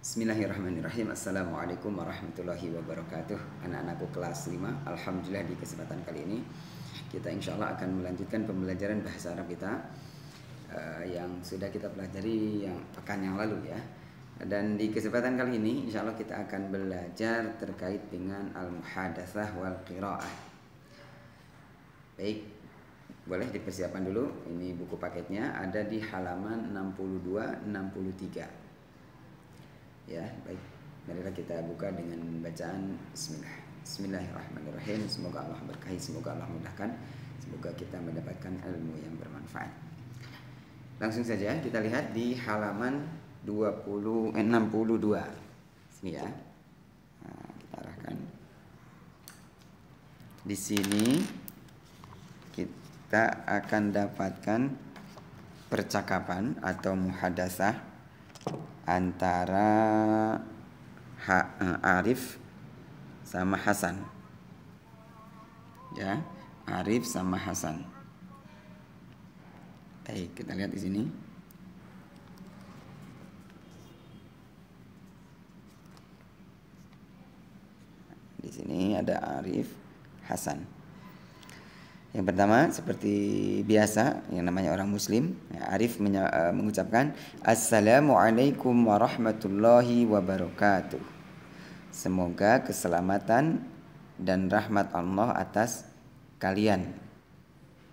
Bismillahirrahmanirrahim Assalamualaikum warahmatullahi wabarakatuh Anak-anakku kelas 5 Alhamdulillah di kesempatan kali ini Kita insya Allah akan melanjutkan pembelajaran bahasa Arab kita uh, Yang sudah kita pelajari yang pekan yang lalu ya Dan di kesempatan kali ini insya Allah kita akan belajar terkait dengan Al-Muhadathah wal-Qira'ah Baik, boleh dipersiapkan dulu Ini buku paketnya ada di halaman 62-63 ya baik marilah kita buka dengan bacaan Bismillah Bismillahirrahmanirrahim semoga Allah berkahi semoga Allah mudahkan semoga kita mendapatkan ilmu yang bermanfaat langsung saja kita lihat di halaman 20 eh, 62 sini ya nah, kita arahkan di sini kita akan dapatkan percakapan atau muhadasah antara ha, eh, Arif sama Hasan. Ya, Arif sama Hasan. Baik, kita lihat di sini. Di sini ada Arif Hasan. Yang pertama seperti biasa yang namanya orang muslim ya, Arif menya, uh, mengucapkan Assalamualaikum warahmatullahi wabarakatuh Semoga keselamatan dan rahmat Allah atas kalian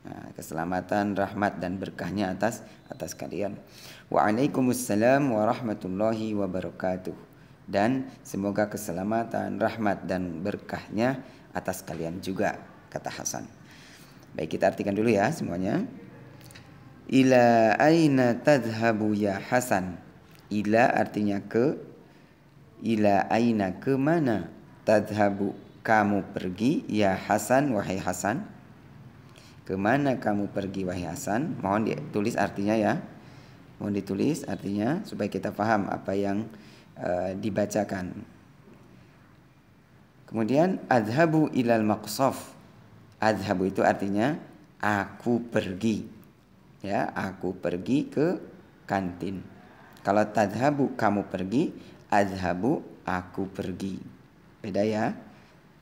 nah, Keselamatan, rahmat dan berkahnya atas atas kalian Waalaikumsalam warahmatullahi wabarakatuh Dan semoga keselamatan, rahmat dan berkahnya atas kalian juga Kata Hasan Baik kita artikan dulu ya semuanya. Ila aina tadhabu ya Hasan. Ila artinya ke Ila aina ke mana tadhabu kamu pergi ya Hasan wahai Hasan. Kemana kamu pergi wahai Hasan? Mohon ditulis artinya ya. Mohon ditulis artinya supaya kita paham apa yang uh, dibacakan. Kemudian adhabu ilal maqsaf. Azhabu itu artinya aku pergi. Ya, aku pergi ke kantin. Kalau tadhabu kamu pergi, azhabu aku pergi. Beda ya.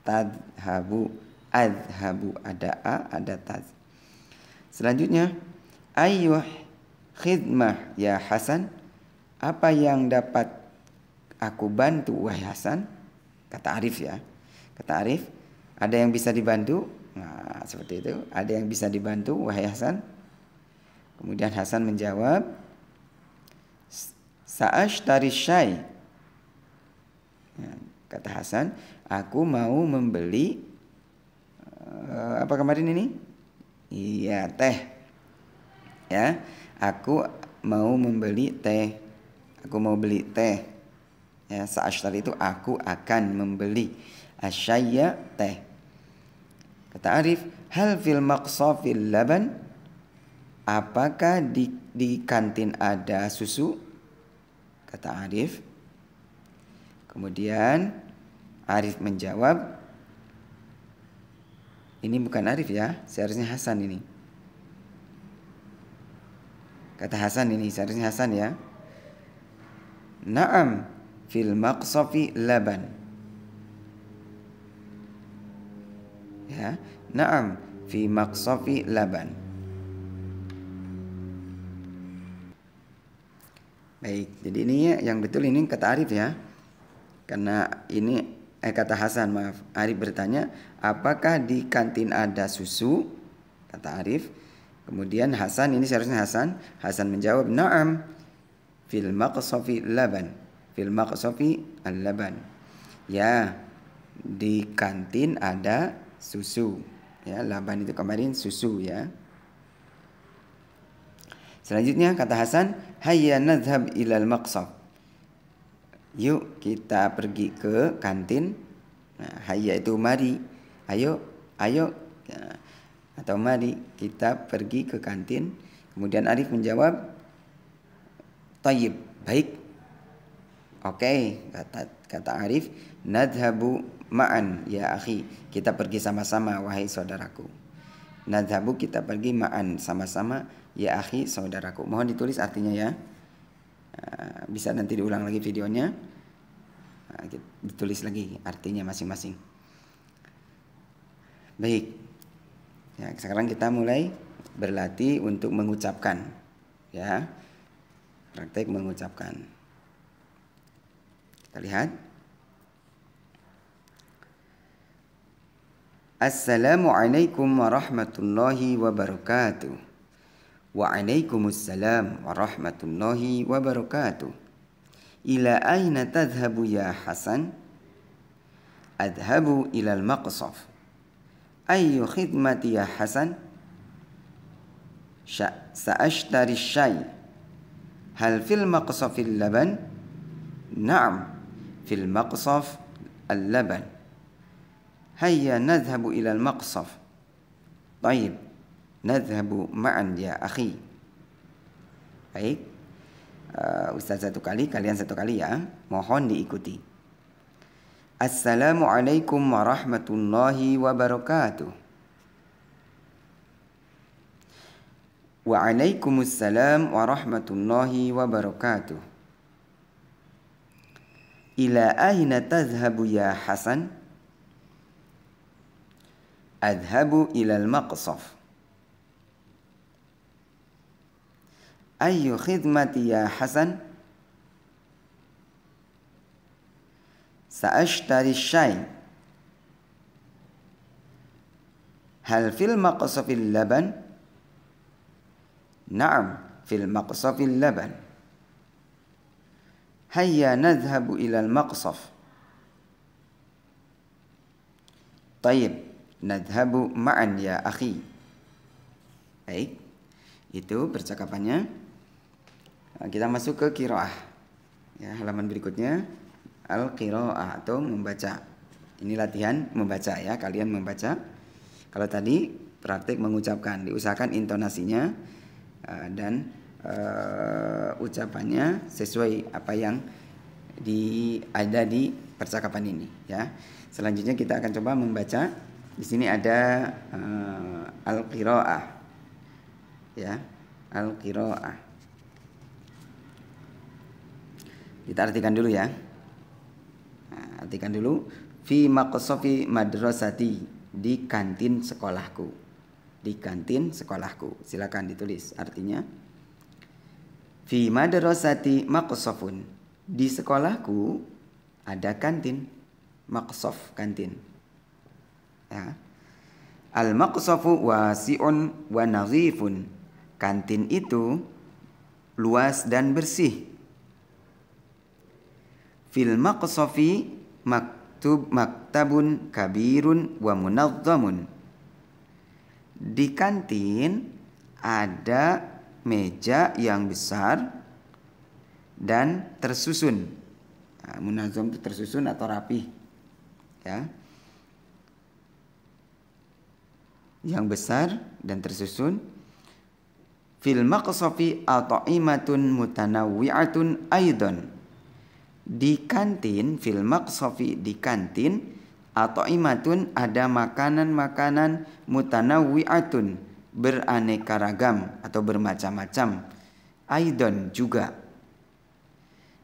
Tadhabu, azhabu ada a, ada taz. Selanjutnya, ayuh khidmah ya Hasan. Apa yang dapat aku bantu wahai Hasan? Kata Arif ya. Kata Arif, ada yang bisa dibantu? Nah, seperti itu. Ada yang bisa dibantu, wahai Hasan? Kemudian Hasan menjawab, Sa'ash tarishai. syai. Ya, kata Hasan, aku mau membeli uh, apa kemarin ini? Iya, teh. Ya, aku mau membeli teh. Aku mau beli teh. Ya, sa'ashtar itu aku akan membeli asyaya teh Kata Arif, hal fil maqsafil laban? Apakah di, di kantin ada susu? Kata Arif. Kemudian Arif menjawab, ini bukan Arif ya, seharusnya Hasan ini. Kata Hasan ini, seharusnya Hasan ya. Naam, fil maqsafi laban ya naam fi maqsafi laban baik jadi ini yang betul ini kata Arif ya karena ini eh kata Hasan maaf Arif bertanya apakah di kantin ada susu kata Arif kemudian Hasan ini seharusnya Hasan Hasan menjawab naam fil maqsafi laban fil maqsafi al laban ya di kantin ada susu ya laban itu kemarin susu ya selanjutnya kata Hasan hayya nadhab ilal maqsab yuk kita pergi ke kantin nah, hayya itu mari ayo ayo ya. atau mari kita pergi ke kantin kemudian Arif menjawab tayyib baik oke okay, kata kata Arif nadhabu ma'an ya akhi kita pergi sama-sama wahai saudaraku nadhabu kita pergi ma'an sama-sama ya akhi saudaraku mohon ditulis artinya ya ah, bisa nanti diulang lagi videonya ah, ditulis lagi artinya masing-masing baik ya sekarang kita mulai berlatih untuk mengucapkan ya praktek mengucapkan kita lihat السلام عليكم ورحمة الله وبركاته وعليكم السلام ورحمة الله وبركاته إلى أين تذهب يا حسن؟ أذهب إلى المقصف أي خدمة يا حسن؟ سأشتري الشاي هل في المقصف اللبن؟ نعم في المقصف اللبن هيا نذهب إلى المقصف طيب نذهب معا ya akhi. Baik. Uh, Ustaz satu kali, kalian satu kali ya. Mohon diikuti. Assalamualaikum warahmatullahi wabarakatuh. Waalaikumsalam warahmatullahi wabarakatuh. Ila aina tazhabu ya Hasan? أذهب إلى المقصف أي خدمة يا حسن؟ سأشتري الشاي هل في المقصف اللبن؟ نعم في المقصف اللبن هيا نذهب إلى المقصف طيب Nadhabu ma'an ya akhi. Baik. Itu percakapannya. Eh, kita masuk ke kiroah. Ya, halaman berikutnya al kiroah atau membaca. Ini latihan membaca ya, kalian membaca. Kalau tadi praktik mengucapkan, diusahakan intonasinya eh, dan uh, ucapannya sesuai apa yang di ada di percakapan ini ya. Selanjutnya kita akan coba membaca di sini ada uh, al-qiraah. Ya, al-qiraah. Kita artikan dulu ya. Nah, artikan dulu fi maqsafi madrasati di kantin sekolahku. Di kantin sekolahku. Silakan ditulis artinya. Fi madrasati maqsafun. Di sekolahku ada kantin. Maqsaf kantin Ya. Al maqsafu wasi'un wa nazifun Kantin itu luas dan bersih. Fil maqsafi maktub maktabun kabirun wa munazzamun. Di kantin ada meja yang besar dan tersusun. Nah, munazam itu tersusun atau rapi. Ya. yang besar dan tersusun fil maqsafi at'imatun mutanawwi'atun aidan di kantin fil maqsafi di kantin at'imatun ada makanan-makanan mutanawwi'atun beraneka ragam atau bermacam-macam aidan juga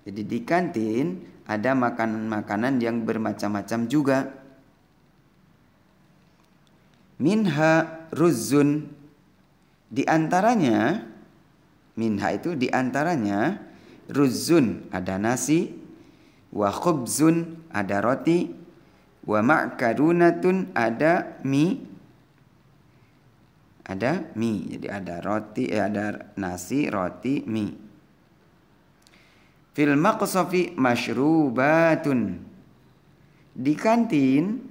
jadi di kantin ada makanan-makanan yang bermacam-macam juga minha ruzun di antaranya minha itu di antaranya ruzun ada nasi wa khubzun ada roti wa ma'karunatun ada mie ada mie jadi ada roti eh, ada nasi roti mie fil maqsafi mashrubatun di kantin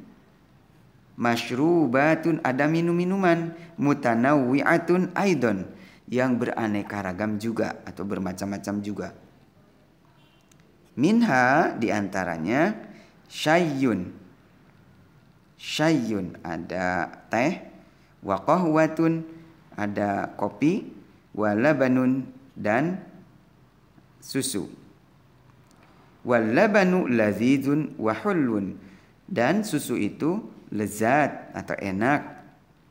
masyrubatun ada minum-minuman mutanawwi'atun aidon yang beraneka ragam juga atau bermacam-macam juga. Minha diantaranya syayun. Syayun ada teh, wa ada kopi, wa labanun dan susu. Wal labanu lazizun wa hulun. Dan susu itu lezat atau enak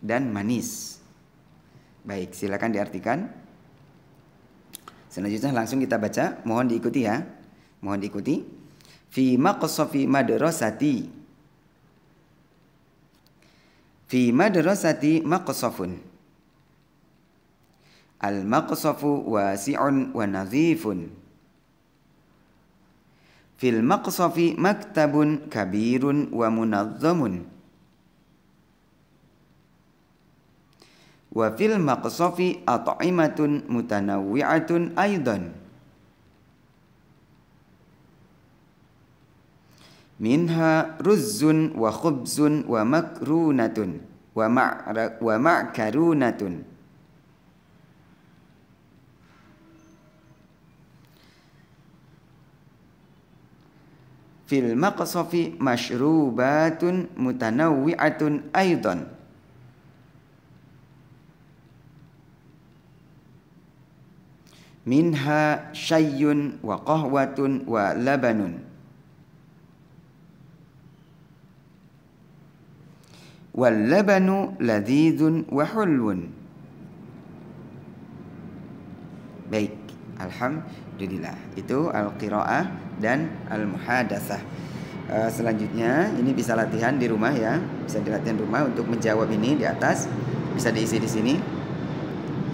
dan manis. Baik, silakan diartikan. Selanjutnya langsung kita baca, mohon diikuti ya. Mohon diikuti. Fi maqsafi madrasati. Fi madrasati maqsafun. Al maqsafu wasi'un wa nadhifun. Fil maqsafi maktabun kabirun wa munazzamun وفي المقصف أطعمة متنوعة أيضا منها رز وخبز ومكرونة ومعكرونة في المقصف مشروبات متنوعة أيضاً minha syayyun wa qahwatun wa labanun wal labanu ladzidun wa hulwun baik alhamdulillah itu al-qiraah dan al-muhadatsah eh, selanjutnya ini bisa latihan di rumah ya bisa dilatihan rumah untuk menjawab ini di atas bisa diisi di sini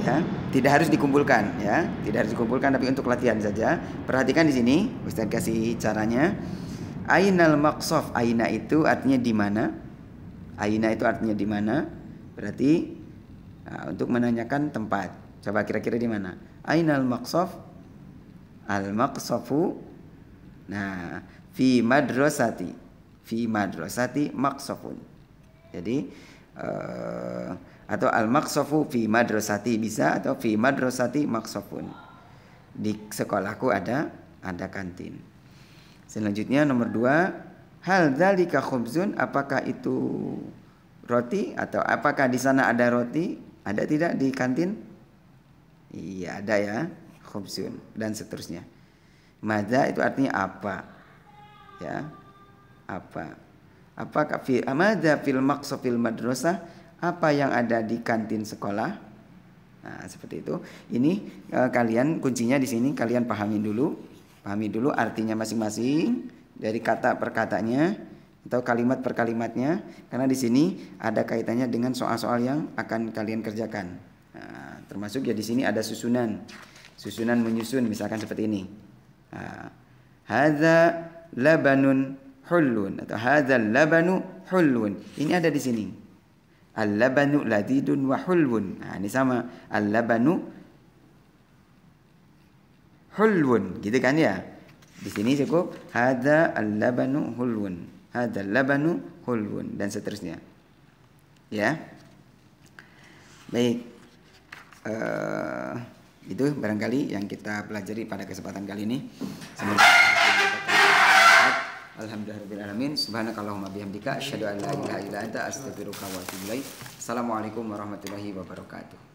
ya tidak harus dikumpulkan ya tidak harus dikumpulkan tapi untuk latihan saja perhatikan di sini Ustaz kasih caranya ainal maqsaf aina itu artinya di mana aina itu artinya di mana berarti nah, untuk menanyakan tempat coba kira-kira di mana ainal maqsaf al maqsafu nah fi madrasati fi madrasati maqsafun jadi uh, atau al maksofu fi madrasati bisa atau fi madrasati maksofun di sekolahku ada ada kantin selanjutnya nomor dua hal dalika khubzun apakah itu roti atau apakah di sana ada roti ada tidak di kantin iya ada ya khubzun dan seterusnya Mada itu artinya apa ya apa apakah fi amada fil maksofil madrasah apa yang ada di kantin sekolah. Nah, seperti itu. Ini e, kalian kuncinya di sini kalian pahami dulu. Pahami dulu artinya masing-masing dari kata per katanya atau kalimat per kalimatnya karena di sini ada kaitannya dengan soal-soal yang akan kalian kerjakan. Nah, termasuk ya di sini ada susunan. Susunan menyusun misalkan seperti ini. Nah, hadza labanun hulun atau hadzal labanu hulun. Ini ada di sini. Al-labanu ladidun wa hulwun. Nah, ini sama. Al-labanu hulwun. Gitu kan ya? Di sini cukup. Hada al-labanu hulwun. Hada al-labanu hulwun. Dan seterusnya. Ya. Baik. Uh, itu barangkali yang kita pelajari pada kesempatan kali ini. Semoga... Alhamdulillahirrahmanirrahim Subhanakallahumma bihamdika Asyadu an la ilaha illa anta Astagfiruka wa atubu Assalamualaikum warahmatullahi wabarakatuh